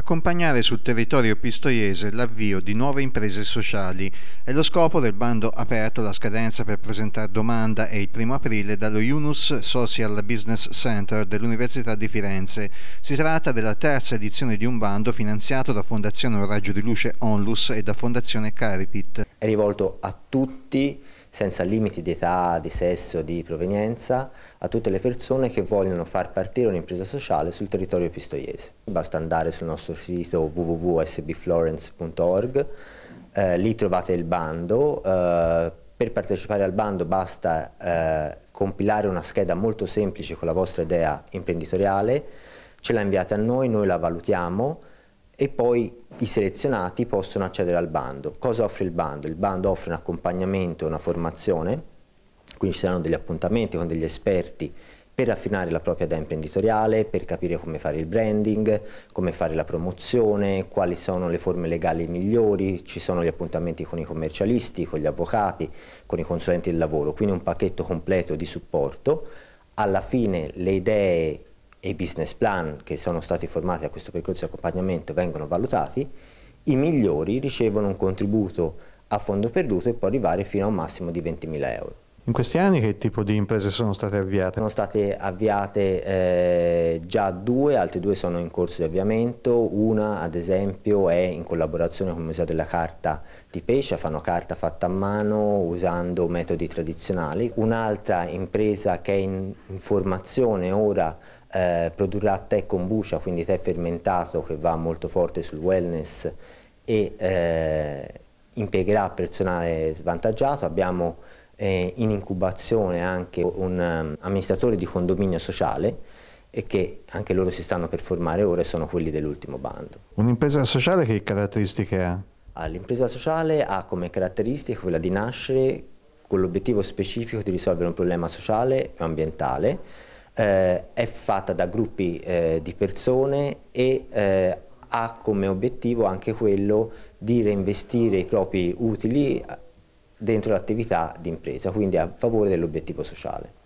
accompagnare sul territorio pistoiese l'avvio di nuove imprese sociali. È lo scopo del bando aperto alla scadenza per presentare domanda e il primo aprile dallo Yunus Social Business Center dell'Università di Firenze. Si tratta della terza edizione di un bando finanziato da Fondazione Un Raggio di Luce Onlus e da Fondazione Caripit. È rivolto a tutti senza limiti di età, di sesso, di provenienza, a tutte le persone che vogliono far partire un'impresa sociale sul territorio pistoiese. Basta andare sul nostro sito www.sbflorence.org, eh, lì trovate il bando, eh, per partecipare al bando basta eh, compilare una scheda molto semplice con la vostra idea imprenditoriale, ce la inviate a noi, noi la valutiamo, e poi i selezionati possono accedere al bando. Cosa offre il bando? Il bando offre un accompagnamento, e una formazione, quindi ci saranno degli appuntamenti con degli esperti per affinare la propria idea imprenditoriale, per capire come fare il branding, come fare la promozione, quali sono le forme legali migliori, ci sono gli appuntamenti con i commercialisti, con gli avvocati, con i consulenti del lavoro, quindi un pacchetto completo di supporto. Alla fine le idee e i business plan che sono stati formati a questo percorso di accompagnamento vengono valutati, i migliori ricevono un contributo a fondo perduto e può arrivare fino a un massimo di 20.000 euro. In questi anni che tipo di imprese sono state avviate? Sono state avviate eh, già due, altre due sono in corso di avviamento, una ad esempio è in collaborazione con il Museo della Carta di Pescia, fanno carta fatta a mano usando metodi tradizionali, un'altra impresa che è in, in formazione ora eh, produrrà tè kombucha, quindi tè fermentato che va molto forte sul wellness e eh, impiegherà personale svantaggiato, abbiamo eh, in incubazione anche un um, amministratore di condominio sociale e che anche loro si stanno per formare ora e sono quelli dell'ultimo bando. Un'impresa sociale che caratteristiche ha? Ah, L'impresa sociale ha come caratteristica quella di nascere con l'obiettivo specifico di risolvere un problema sociale e ambientale, eh, è fatta da gruppi eh, di persone e eh, ha come obiettivo anche quello di reinvestire i propri utili dentro l'attività di impresa, quindi a favore dell'obiettivo sociale.